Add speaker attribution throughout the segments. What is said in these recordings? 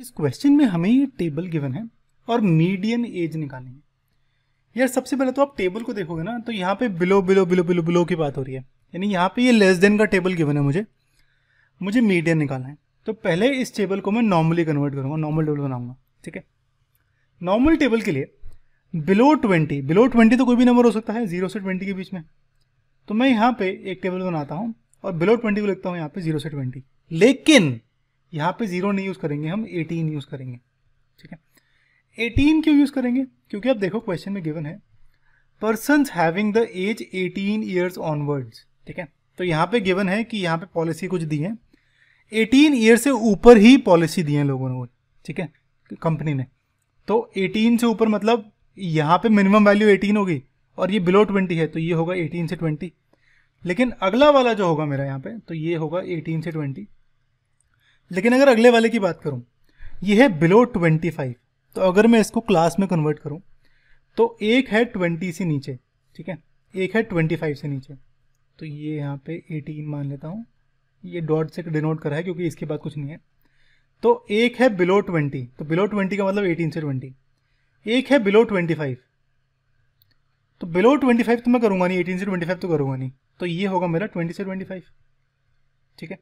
Speaker 1: इस क्वेश्चन में हमें ये टेबल गिवन है और मीडियन एज निकालनी है यार सबसे पहले तो आप टेबल को देखोगे ना तो यहाँ पे below below below below below की बात हो रही है यानी यहाँ पे ये लेस देन का टेबल गिवन है मुझे मुझे मीडियन निकालना है तो पहले इस टेबल को मैं नॉर्मली कन्वर्ट करूँगा नॉर्मल टेबल बनाऊंगा ठीक है नॉर्मल टेबल के लिए बिलो ट्वेंटी बिलो ट्वेंटी तो कोई भी नंबर हो सकता है जीरो से ट्वेंटी के बीच में तो मैं यहाँ पे एक टेबल बनाता हूँ और बिलो ट्वेंटी को लिखता हूँ यहाँ पे जीरो से ट्वेंटी लेकिन यहाँ पे ज़ीरो नहीं यूज़ करेंगे हम एटीन यूज़ करेंगे ठीक है एटीन क्यों यूज़ करेंगे क्योंकि अब देखो क्वेश्चन में गिवन है person having the age eighteen years onwards ठीक है तो यहाँ पे गिवन है कि यहाँ पे पॉलिसी कुछ दी है एटीन ईयर से ऊपर ही पॉलिसी दी है लोगों ने ठीक है कंपनी ने तो एटीन से ऊपर मतलब यहाँ पे मिनिमम वैल्यू एटीन होगी और ये बिलो ट्वेंटी है तो ये होगा एटीन से ट्वेंटी लेकिन अगला वाला जो होगा मेरा यहाँ पे तो ये होगा एटीन से ट्वेंटी लेकिन अगर अगले वाले की बात करूँ ये है बिलो ट्वेंटी फाइव तो अगर मैं इसको क्लास में कन्वर्ट करूँ तो एक है ट्वेंटी से नीचे ठीक है एक है ट्वेंटी फाइव से नीचे तो ये यहाँ पे एटीन मान लेता हूँ ये डॉट से डिनोट करा है क्योंकि इसके बाद कुछ नहीं है तो एक है बिलो ट्वेंटी तो बिलो ट्वेंटी का मतलब एटीन से ट्वेंटी एक है बिलो ट्वेंटी फाइव तो बिलो ट्वेंटी फाइव तो मैं करूँगा नहीं एटीन से ट्वेंटी फाइव तो करूँगा नहीं तो ये होगा मेरा ट्वेंटी से ट्वेंटी फाइव ठीक है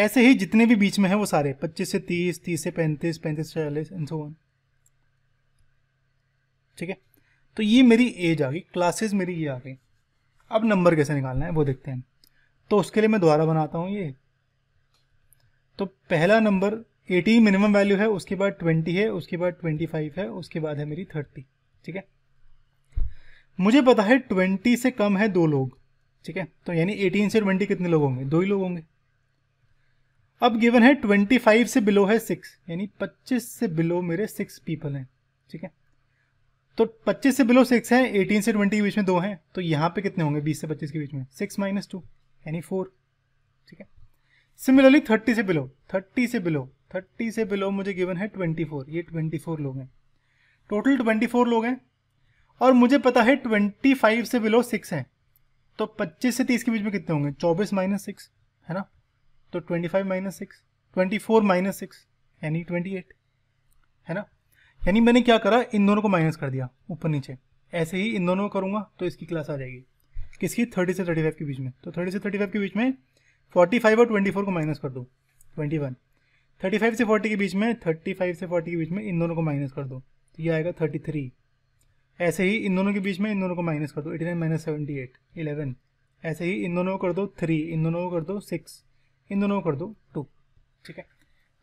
Speaker 1: ऐसे ही जितने भी बीच में है वो सारे 25 से 30, 30 से 35, 35 से चालीस एंड सो वन ठीक है तो ये मेरी एज आ गई क्लासेस मेरी ये आ गई अब नंबर कैसे निकालना है वो देखते हैं तो उसके लिए मैं दोबारा बनाता हूँ ये तो पहला नंबर 80 मिनिमम वैल्यू है उसके बाद 20 है उसके बाद 25 है उसके बाद है मेरी 30 ठीक है मुझे पता है 20 से कम है दो लोग ठीक है तो यानी 18 से 20 कितने लोग होंगे दो ही लोग होंगे अब गिवन है 25 से बिलो है 6 यानी 25 से बिलो मेरे 6 पीपल हैं ठीक है तो 25 से बिलो 6 है 18 से 20 के बीच में दो हैं तो यहाँ पे कितने होंगे 20 से 25 के बीच में 6 माइनस टू यानी 4 ठीक है सिमिलरली 30 से बिलो 30 से बिलो 30 से बिलो मुझे गिवन है 24 ये 24 लोग हैं टोटल 24 लोग हैं और मुझे पता है 25 से बिलो 6 हैं तो 25 से 30 के बीच में कितने होंगे 24 माइनस सिक्स है ना तो twenty five minus six twenty four minus six यानी ट्वेंटी एट है ना यानी मैंने क्या करा इन दोनों को माइनस कर दिया ऊपर नीचे ऐसे ही इन दोनों को करूँगा तो इसकी क्लास आ जाएगी किसकी थर्टी से थर्टी फाइव के बीच में तो थर्टी से थर्टी फाइव के बीच में फोर्टी फाइव और ट्वेंटी फोर को माइनस कर दो ट्वेंटी वन थर्टी फाइव से फोर्टी के बीच में थर्टी फाइव से फोर्टी के बीच में इन दोनों को माइनस कर दो तो ये आएगा थर्टी थ्री ऐसे ही इन दोनों के बीच में इन दोनों को माइनस कर दो 89 nine minus seventy eight eleven ऐसे ही इन दोनों को कर दो थ्री इन दोनों को कर दो सिक्स इन दोनों को कर दो टू ठीक है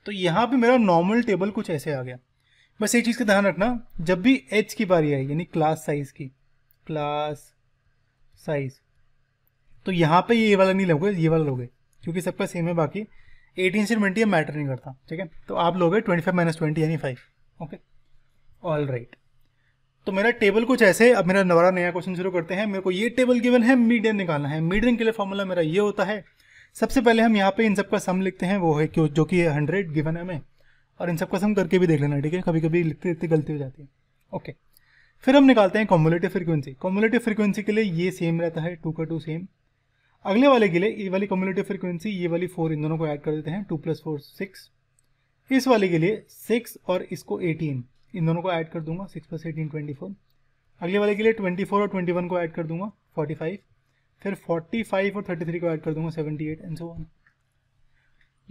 Speaker 1: तो यहाँ पे मेरा नॉर्मल टेबल कुछ ऐसे आ गया बस एक चीज़ का ध्यान रखना जब भी एच की बारी आई यानी क्लास साइज की क्लास साइज तो यहाँ पे ये वाला नहीं लोगे ये वाला लोगे क्योंकि सबका सेम है बाकी एटीन से ट्वेंटी मैटर नहीं करता ठीक है तो आप लोगे ट्वेंटी फाइव माइनस ट्वेंटी यानी फाइव ओके ऑल राइट तो मेरा टेबल कुछ ऐसे अब मेरा नवरा नया क्वेश्चन शुरू करते हैं मेरे को ये टेबल गिवन है मीडियन निकालना है मीडियन के लिए फॉर्मूला मेरा ये होता है सबसे पहले हम यहाँ पे इन सब का सम लिखते हैं वो है क्यों जो कि हंड्रेड गिवन है हमें और इन सब का सम करके भी देख लेना ठीक है कभी कभी लिखते लिखते गलती हो जाती है ओके फिर हम निकालते हैं कॉम्बुलेटिव फ्रिक्वेंसी कॉम्बुलेटिव फ्रिक्वेंसी के लिए ये सेम रहता है टू का टू सेम अगले वाले के लिए ये वाली कॉम्बुलेटिव फ्रिक्वेंसी ये वाली फोर इन दोनों को ऐड कर देते हैं टू प्लस फोर सिक्स इस वाले के लिए सिक्स और इसको एटीन इन दोनों को ऐड कर दूंगा six plus eighteen twenty four अगले वाले के लिए ट्वेंटी फोर और ट्वेंटी वन को ऐड कर दूंगा फोर्टी फाइव फिर 45 और 33 को ऐड कर दूंगा 78 एट एंड सो ऑन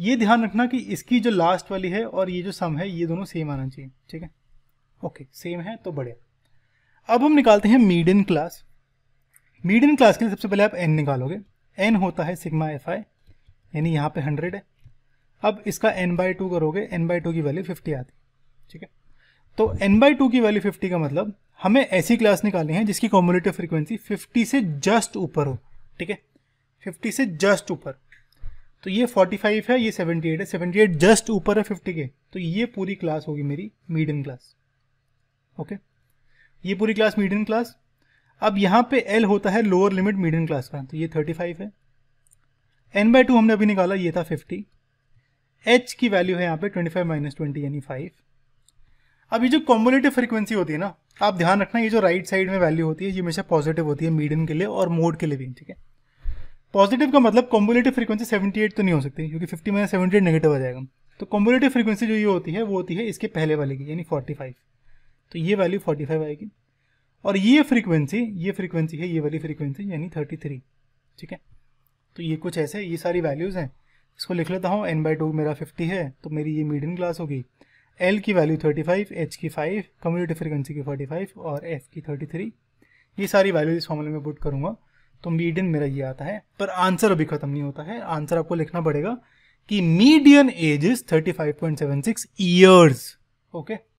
Speaker 1: ये ध्यान रखना कि इसकी जो लास्ट वाली है और ये जो सम है ये दोनों सेम आना चाहिए ठीक है ओके सेम है तो बढ़िया अब हम निकालते हैं मीडियन क्लास मीडियन क्लास के लिए सबसे पहले आप एन निकालोगे एन होता है सिग्मा एफ आई यानी यहाँ पे हंड्रेड है अब इसका एन बाई टू करोगे एन बाई टू की वैल्यू फिफ्टी आती ठीक है तो एन बाई टू की वैल्यू फिफ्टी का मतलब हमें ऐसी क्लास निकालनी है जिसकी कॉम्युलेटिव फ्रीक्वेंसी फिफ्टी से जस्ट ऊपर हो ठीक है फिफ्टी से जस्ट ऊपर तो ये फोर्टी फाइव है ये सेवेंटी एट है सेवेंटी एट जस्ट ऊपर है फिफ्टी के तो ये पूरी क्लास होगी मेरी मीडियम क्लास ओके ये पूरी क्लास मीडियम क्लास अब यहाँ पे एल होता है लोअर लिमिट मीडियम क्लास का तो ये थर्टी फाइव है एन बाई टू हमने अभी निकाला ये था फिफ्टी एच की वैल्यू है यहाँ पे ट्वेंटी फाइव माइनस ट्वेंटी यानी फाइव अब ये जो कॉम्बोलेटिव फ्रिक्वेंसी होती है ना आप ध्यान रखना ये जो राइट right साइड में वैल्यू होती है ये हमेशा पॉजिटिव होती है मीडियम के लिए और मोड के लिए भी ठीक है पॉजिटिव का मतलब कॉम्बुलेटिव फ्रीक्वेंसी 78 तो नहीं हो सकती क्योंकि 50 माइनस सेवेंटी नेगेटिव आ जाएगा तो कॉम्बुलेटिव फ्रीक्वेंसी जो ये होती है वो होती है इसके पहले वाले की यानी 45 तो ये वैल्यू 45 आएगी और ये फ्रीक्वेंसी ये फ्रीक्वेंसी है ये वाली फ्रीक्वेंसी यानी 33 ठीक है तो ये कुछ ऐसे ये सारी वैल्यूज़ हैं इसको लिख लेता हूँ एन बाई टू मेरा फिफ्टी है तो मेरी ये मीडियम क्लास होगी एल की वैल्यू थर्टी फाइव एच की फाइव कम्युनिटी फ्रिक्वेंसी की फोर्टी फाइव और एफ की थर्टी थ्री ये सारी वैल्यू इस फॉर्मूले में पुट करूँगा तो मीडियन मेरा ये आता है पर आंसर अभी खत्म नहीं होता है आंसर आपको लिखना पड़ेगा कि median age is thirty five point seven six years okay